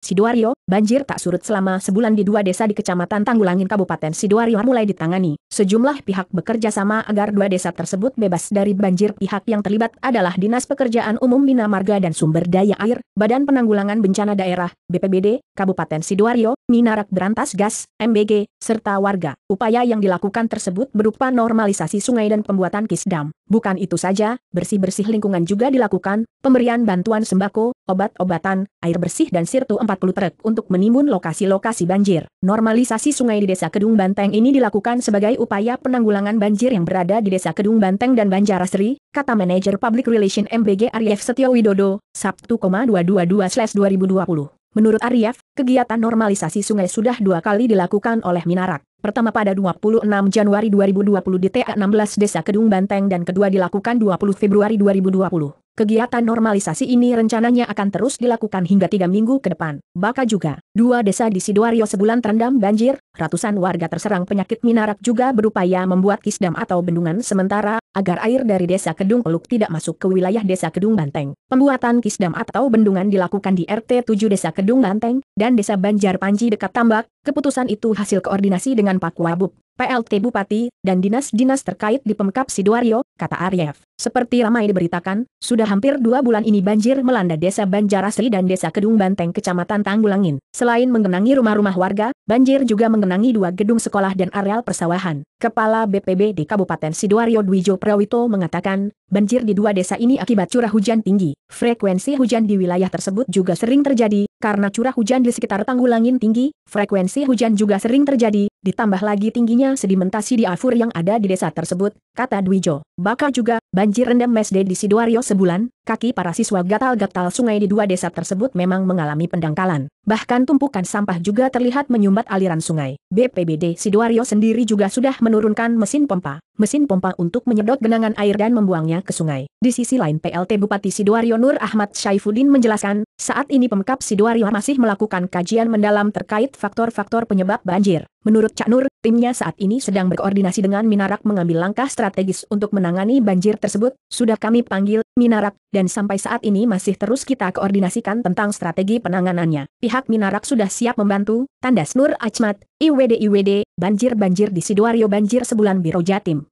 Sidoario, banjir tak surut selama sebulan di dua desa di Kecamatan Tanggulangin Kabupaten Sidoario mulai ditangani. Sejumlah pihak bekerja sama agar dua desa tersebut bebas dari banjir. Pihak yang terlibat adalah Dinas Pekerjaan Umum Bina Marga dan Sumber Daya Air, Badan Penanggulangan Bencana Daerah, BPBD, Kabupaten Sidoario, Minarak Berantas Gas, MBG, serta warga. Upaya yang dilakukan tersebut berupa normalisasi sungai dan pembuatan kisdam. Bukan itu saja, bersih-bersih lingkungan juga dilakukan, pemberian bantuan sembako, obat-obatan, air bersih dan sirtu truk untuk menimbun lokasi-lokasi banjir. Normalisasi sungai di Desa Kedung Banteng ini dilakukan sebagai upaya penanggulangan banjir yang berada di Desa Kedung Banteng dan Banjarasri, kata manajer Public Relation MBG Arief Setio Widodo, Sabtu, 222/2020. Menurut Arief, kegiatan normalisasi sungai sudah dua kali dilakukan oleh Minarak. Pertama pada 26 Januari 2020 di TA16 Desa Kedung Banteng dan kedua dilakukan 20 Februari 2020. Kegiatan normalisasi ini rencananya akan terus dilakukan hingga tiga minggu ke depan. Bahkan juga, dua desa di Sidoarjo sebulan terendam banjir, ratusan warga terserang penyakit minarak juga berupaya membuat kisdam atau bendungan sementara, agar air dari desa Kedung Peluk tidak masuk ke wilayah desa Kedung Banteng. Pembuatan kisdam atau bendungan dilakukan di RT 7 desa Kedung Banteng, dan desa Banjar Panji dekat Tambak, keputusan itu hasil koordinasi dengan Pak Wabuk. PLT Bupati, dan dinas-dinas terkait di Pemkap Sidoarjo, kata Aryev. Seperti ramai diberitakan, sudah hampir dua bulan ini banjir melanda desa Banjarasri dan desa Kedung Banteng kecamatan Tanggulangin. Selain mengenangi rumah-rumah warga, banjir juga mengenangi dua gedung sekolah dan areal persawahan. Kepala di Kabupaten Sidoarjo Dwijo Prawito mengatakan, banjir di dua desa ini akibat curah hujan tinggi. Frekuensi hujan di wilayah tersebut juga sering terjadi, karena curah hujan di sekitar tanggul langit tinggi, frekuensi hujan juga sering terjadi, ditambah lagi tingginya sedimentasi di afur yang ada di desa tersebut, kata Dwijo. Bakal juga, banjir rendam mesde di Sidoarjo sebulan, kaki para siswa gatal-gatal sungai di dua desa tersebut memang mengalami pendangkalan. Bahkan tumpukan sampah juga terlihat menyumbat aliran sungai. BPBD Sidoario sendiri juga sudah menurunkan mesin pompa. Mesin pompa untuk menyedot genangan air dan membuangnya ke sungai. Di sisi lain PLT Bupati Sidoario Nur Ahmad Syaifuddin menjelaskan, saat ini Pemkap Sidoario masih melakukan kajian mendalam terkait faktor-faktor penyebab banjir. Menurut Cak Nur, timnya saat ini sedang berkoordinasi dengan Minarak mengambil langkah strategis untuk menangani banjir tersebut. Sudah kami panggil Minarak dan sampai saat ini masih terus kita koordinasikan tentang strategi penanganannya. Pihak Minarak sudah siap membantu, tandas Nur Achmad, IWD-IWD, banjir-banjir di Sidoarjo banjir sebulan Biro Jatim.